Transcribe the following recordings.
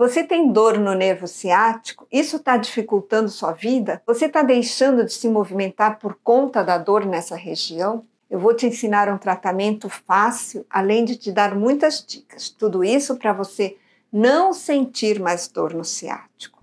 Você tem dor no nervo ciático? Isso está dificultando sua vida? Você está deixando de se movimentar por conta da dor nessa região? Eu vou te ensinar um tratamento fácil, além de te dar muitas dicas. Tudo isso para você não sentir mais dor no ciático.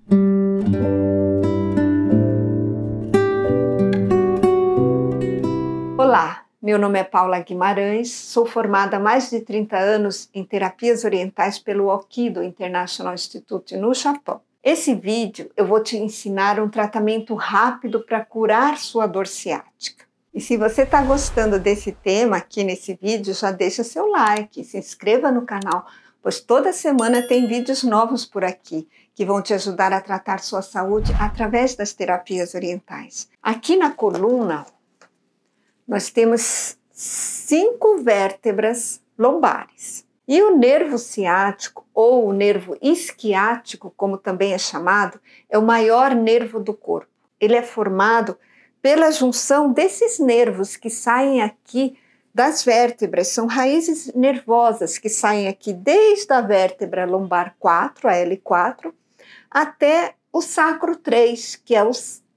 Olá! Meu nome é Paula Guimarães, sou formada há mais de 30 anos em terapias orientais pelo Okido International Institute no Japão. Esse vídeo eu vou te ensinar um tratamento rápido para curar sua dor ciática. E se você está gostando desse tema aqui nesse vídeo, já deixa seu like, se inscreva no canal, pois toda semana tem vídeos novos por aqui que vão te ajudar a tratar sua saúde através das terapias orientais. Aqui na coluna nós temos cinco vértebras lombares. E o nervo ciático, ou o nervo isquiático, como também é chamado, é o maior nervo do corpo. Ele é formado pela junção desses nervos que saem aqui das vértebras, são raízes nervosas que saem aqui desde a vértebra lombar 4, a L4, até o sacro 3, que é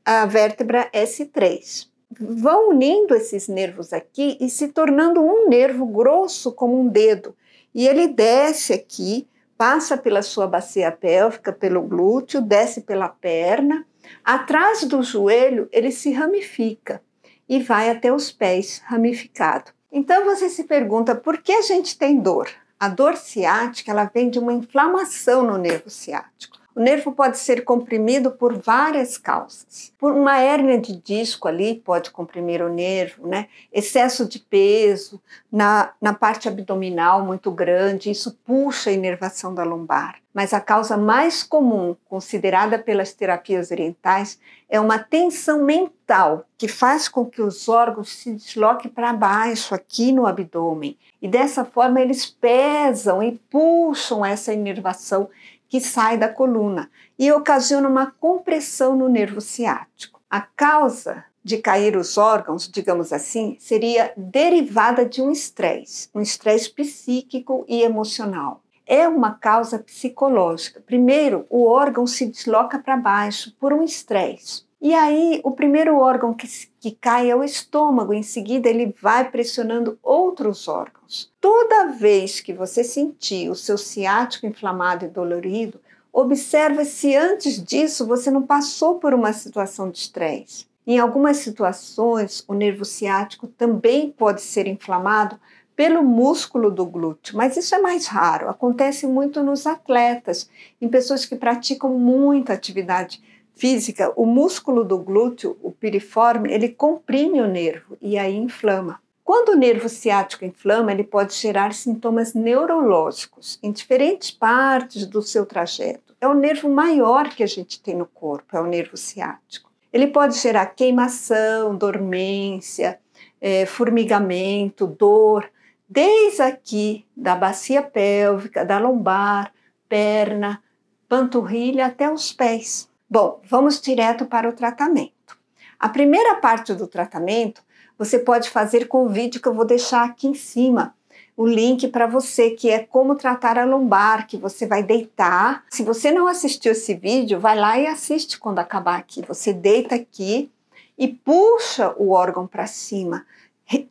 a vértebra S3 vão unindo esses nervos aqui e se tornando um nervo grosso como um dedo. E ele desce aqui, passa pela sua bacia pélvica, pelo glúteo, desce pela perna, atrás do joelho ele se ramifica e vai até os pés ramificado. Então você se pergunta por que a gente tem dor? A dor ciática ela vem de uma inflamação no nervo ciático. O nervo pode ser comprimido por várias causas. Por uma hérnia de disco ali pode comprimir o nervo, né? Excesso de peso na, na parte abdominal muito grande, isso puxa a inervação da lombar. Mas a causa mais comum, considerada pelas terapias orientais, é uma tensão mental que faz com que os órgãos se desloquem para baixo, aqui no abdômen. E dessa forma eles pesam e puxam essa inervação que sai da coluna e ocasiona uma compressão no nervo ciático. A causa de cair os órgãos, digamos assim, seria derivada de um estresse, um estresse psíquico e emocional. É uma causa psicológica. Primeiro, o órgão se desloca para baixo por um estresse, e aí, o primeiro órgão que, que cai é o estômago, em seguida, ele vai pressionando outros órgãos. Toda vez que você sentir o seu ciático inflamado e dolorido, observa se antes disso você não passou por uma situação de estresse. Em algumas situações, o nervo ciático também pode ser inflamado pelo músculo do glúteo, mas isso é mais raro, acontece muito nos atletas, em pessoas que praticam muita atividade física, o músculo do glúteo, o piriforme, ele comprime o nervo e aí inflama. Quando o nervo ciático inflama, ele pode gerar sintomas neurológicos em diferentes partes do seu trajeto. É o nervo maior que a gente tem no corpo, é o nervo ciático. Ele pode gerar queimação, dormência, é, formigamento, dor, desde aqui da bacia pélvica, da lombar, perna, panturrilha até os pés. Bom, vamos direto para o tratamento. A primeira parte do tratamento você pode fazer com o vídeo que eu vou deixar aqui em cima, o link para você, que é como tratar a lombar, que você vai deitar. Se você não assistiu esse vídeo, vai lá e assiste quando acabar aqui. Você deita aqui e puxa o órgão para cima,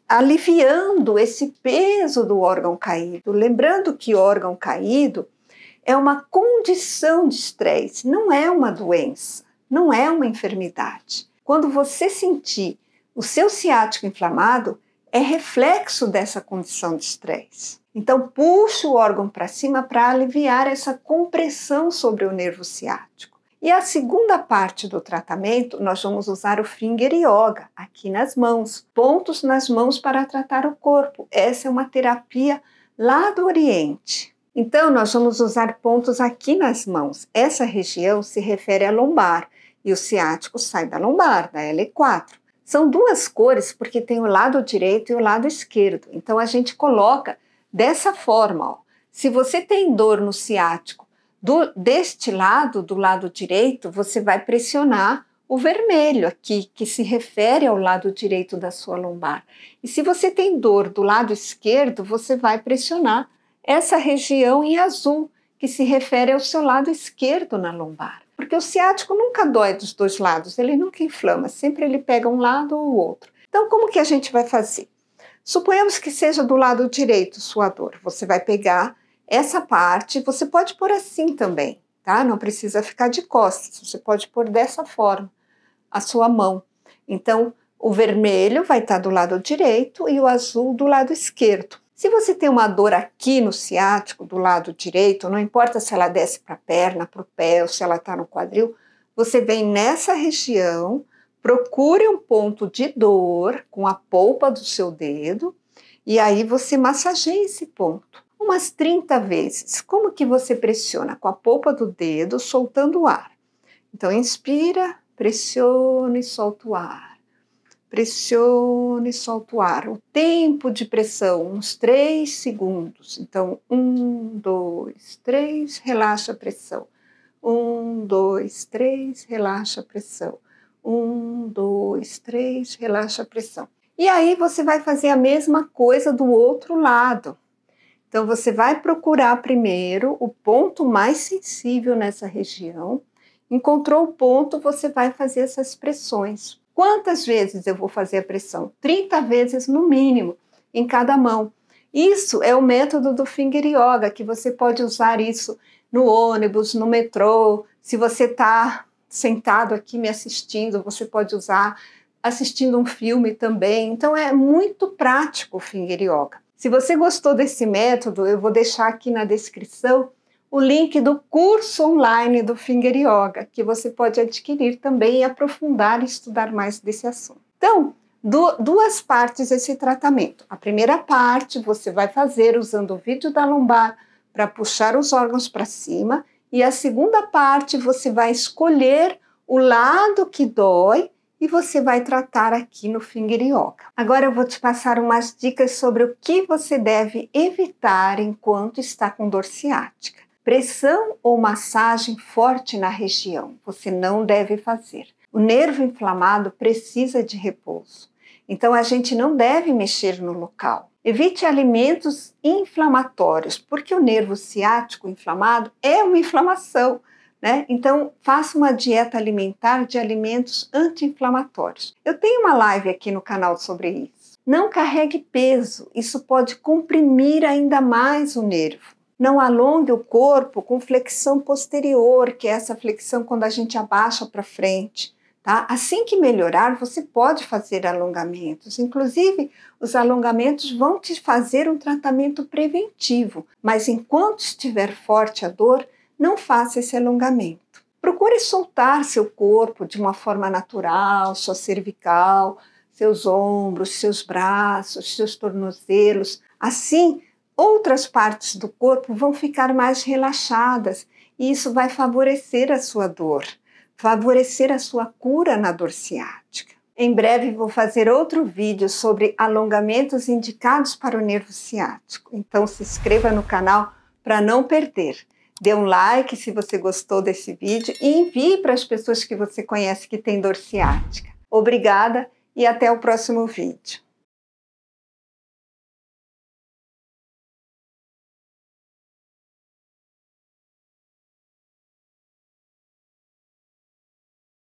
aliviando esse peso do órgão caído. Lembrando que órgão caído é uma condição de estresse, não é uma doença, não é uma enfermidade. Quando você sentir o seu ciático inflamado, é reflexo dessa condição de estresse. Então, puxa o órgão para cima para aliviar essa compressão sobre o nervo ciático. E a segunda parte do tratamento, nós vamos usar o finger yoga aqui nas mãos, pontos nas mãos para tratar o corpo. Essa é uma terapia lá do Oriente. Então, nós vamos usar pontos aqui nas mãos. Essa região se refere à lombar e o ciático sai da lombar, da L4. São duas cores porque tem o lado direito e o lado esquerdo. Então, a gente coloca dessa forma. Ó. Se você tem dor no ciático do, deste lado, do lado direito, você vai pressionar o vermelho aqui, que se refere ao lado direito da sua lombar. E se você tem dor do lado esquerdo, você vai pressionar essa região em azul, que se refere ao seu lado esquerdo na lombar. Porque o ciático nunca dói dos dois lados, ele nunca inflama, sempre ele pega um lado ou o outro. Então, como que a gente vai fazer? Suponhamos que seja do lado direito sua dor. Você vai pegar essa parte, você pode pôr assim também, tá? Não precisa ficar de costas, você pode pôr dessa forma a sua mão. Então, o vermelho vai estar do lado direito e o azul do lado esquerdo. Se você tem uma dor aqui no ciático, do lado direito, não importa se ela desce para a perna, para o pé ou se ela está no quadril, você vem nessa região, procure um ponto de dor com a polpa do seu dedo e aí você massageia esse ponto umas 30 vezes. Como que você pressiona? Com a polpa do dedo, soltando o ar. Então, inspira, pressiona e solta o ar pressione, solta o ar. O tempo de pressão, uns 3 segundos. Então, 1, 2, 3, relaxa a pressão. 1, 2, 3, relaxa a pressão. 1, 2, 3, relaxa a pressão. E aí você vai fazer a mesma coisa do outro lado. Então, você vai procurar primeiro o ponto mais sensível nessa região. Encontrou o ponto, você vai fazer essas pressões Quantas vezes eu vou fazer a pressão? 30 vezes no mínimo em cada mão. Isso é o método do finger yoga, que você pode usar isso no ônibus, no metrô. Se você está sentado aqui me assistindo, você pode usar assistindo um filme também. Então é muito prático o finger yoga. Se você gostou desse método, eu vou deixar aqui na descrição o link do curso online do Finger Yoga, que você pode adquirir também e aprofundar e estudar mais desse assunto. Então, duas partes esse tratamento. A primeira parte você vai fazer usando o vídeo da lombar para puxar os órgãos para cima, e a segunda parte você vai escolher o lado que dói e você vai tratar aqui no Finger Yoga. Agora eu vou te passar umas dicas sobre o que você deve evitar enquanto está com dor ciática pressão ou massagem forte na região. Você não deve fazer. O nervo inflamado precisa de repouso. Então a gente não deve mexer no local. Evite alimentos inflamatórios, porque o nervo ciático inflamado é uma inflamação. Né? Então, faça uma dieta alimentar de alimentos anti-inflamatórios. Eu tenho uma live aqui no canal sobre isso. Não carregue peso, isso pode comprimir ainda mais o nervo. Não alongue o corpo com flexão posterior, que é essa flexão quando a gente abaixa para frente. Tá? Assim que melhorar, você pode fazer alongamentos. Inclusive, os alongamentos vão te fazer um tratamento preventivo, mas enquanto estiver forte a dor, não faça esse alongamento. Procure soltar seu corpo de uma forma natural, sua cervical, seus ombros, seus braços, seus tornozelos. Assim, outras partes do corpo vão ficar mais relaxadas e isso vai favorecer a sua dor, favorecer a sua cura na dor ciática. Em breve vou fazer outro vídeo sobre alongamentos indicados para o nervo ciático, então se inscreva no canal para não perder. Dê um like se você gostou desse vídeo e envie para as pessoas que você conhece que têm dor ciática. Obrigada e até o próximo vídeo.